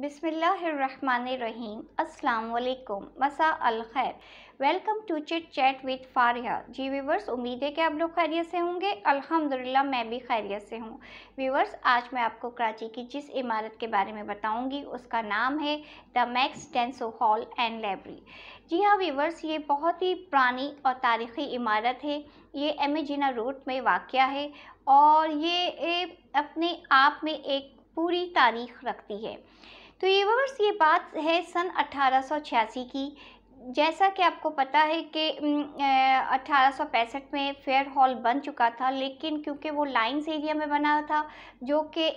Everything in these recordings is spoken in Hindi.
बिसमीम अल्लाम मसा अल खैर welcome to chit chat with Fariya ji viewers उम्मीद है कि आप लोग खैरियत से होंगे अल्हम्दुलिल्लाह मैं भी खैरियत से हूँ व्यूवर्स आज मैं आपको कराची की जिस इमारत के बारे में बताऊँगी उसका नाम है the Max Denso hall and library जी हाँ व्यूवर्स ये बहुत ही पुरानी और तारीख़ी इमारत है ये एम जीना रोड में वाक़ है और ये अपने आप में एक पूरी तारीख रखती है तो ये वर्ष ये बात है सन अठारह की जैसा कि आपको पता है कि अठारह में फेयर हॉल बन चुका था लेकिन क्योंकि वो लाइन्स एरिया में बना था जो कि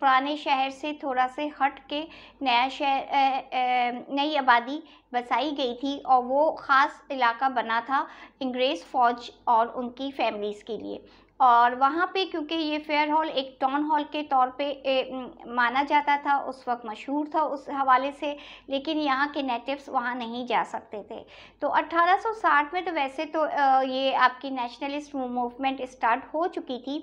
पुराने शहर से थोड़ा से हट के नया शहर नई आबादी बसाई गई थी और वो ख़ास इलाका बना था अंग्रेज़ फ़ौज और उनकी फैमिलीज़ के लिए और वहाँ पे क्योंकि ये फेयर हॉल एक टाउन हॉल के तौर पे ए, माना जाता था उस वक्त मशहूर था उस हवाले से लेकिन यहाँ के नेटिव्स वहाँ नहीं जा सकते थे तो 1860 में तो वैसे तो ये आपकी नेशनलिस्ट मूवमेंट स्टार्ट हो चुकी थी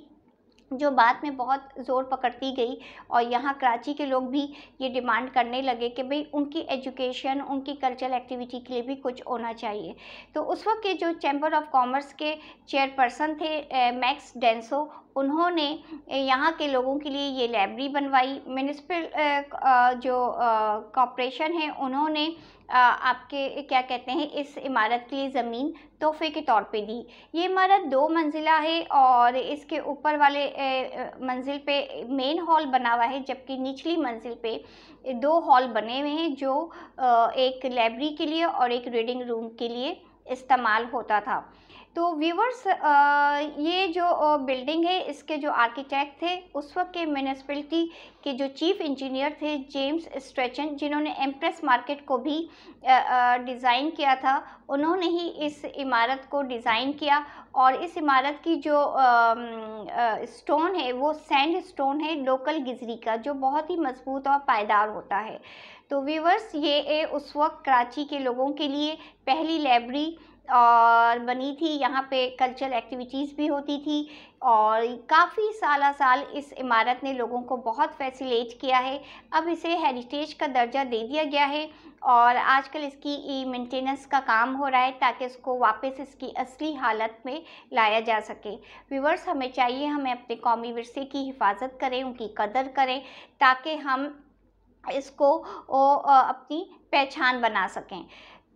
जो बाद में बहुत ज़ोर पकड़ती गई और यहाँ कराची के लोग भी ये डिमांड करने लगे कि भाई उनकी एजुकेशन उनकी कल्चरल एक्टिविटी के लिए भी कुछ होना चाहिए तो उस वक्त के जो चैम्बर ऑफ कॉमर्स के चेयरपर्सन थे मैक्स डेंसो उन्होंने यहाँ के लोगों के लिए ये लाइब्रेरी बनवाई म्यूनसिपल जो कॉपरेशन है उन्होंने आपके क्या कहते हैं इस इमारत के लिए ज़मीन तोहफे के तौर पे दी ये इमारत दो मंजिला है और इसके ऊपर वाले मंजिल पे मेन हॉल बना हुआ है जबकि निचली मंजिल पे दो हॉल बने हुए हैं जो एक लाइब्रेरी के लिए और एक रीडिंग रूम के लिए इस्तेमाल होता था तो व्यूवर्स ये जो बिल्डिंग है इसके जो आर्किटेक्ट थे उस वक्त के म्यूनसिपलिटी के जो चीफ इंजीनियर थे जेम्स स्ट्रेचन जिन्होंने एम्प्रेस मार्केट को भी डिज़ाइन किया था उन्होंने ही इस इमारत को डिज़ाइन किया और इस इमारत की जो स्टोन है वो सैंड स्टोन है लोकल गिजरी का जो बहुत ही मजबूत और पायदार होता है तो व्यूवर्स ये उस वक्त कराची के लोगों के लिए पहली लाइब्रेरी और बनी थी यहाँ पे कल्चरल एक्टिविटीज़ भी होती थी और काफ़ी साला साल इस इमारत ने लोगों को बहुत फैसिलेट किया है अब इसे हेरिटेज का दर्जा दे दिया गया है और आजकल इसकी मेंटेनेंस का काम हो रहा है ताकि इसको वापस इसकी असली हालत में लाया जा सके व्यूवर्स हमें चाहिए हमें अपने कौमी वरसे की हिफाजत करें उनकी कदर करें ताकि हम इसको ओ, अपनी पहचान बना सकें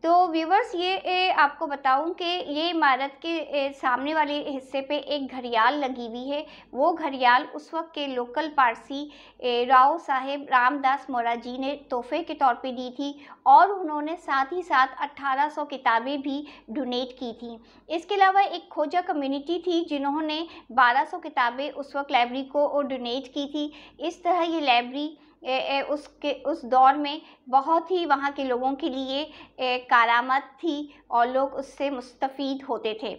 तो व्यूवर्स ये ए, आपको बताऊं कि ये इमारत के ए, सामने वाले हिस्से पे एक घड़ियाल लगी हुई है वो घड़ियाल उस वक्त के लोकल पारसी राव साहेब रामदास मोरा जी ने तोहफे के तौर पे दी थी और उन्होंने साथ ही साथ 1800 किताबें भी डोनेट की थी इसके अलावा एक खोजा कम्युनिटी थी जिन्होंने 1200 किताबें उस वक्त लाइब्रेरी को डोनेट की थी इस तरह ये लाइब्रेरी ए, ए, उसके उस दौर में बहुत ही वहाँ के लोगों के लिए ए, कारामत थी और लोग उससे मुस्तफ़ होते थे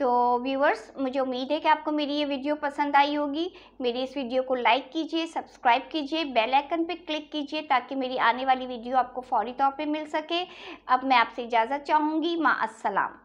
तो व्यूवर्स मुझे उम्मीद है कि आपको मेरी ये वीडियो पसंद आई होगी मेरी इस वीडियो को लाइक कीजिए सब्सक्राइब कीजिए बेल आइकन पे क्लिक कीजिए ताकि मेरी आने वाली वीडियो आपको फौरी तौर पे मिल सके अब मैं आपसे इजाज़त चाहूँगी माँ असलम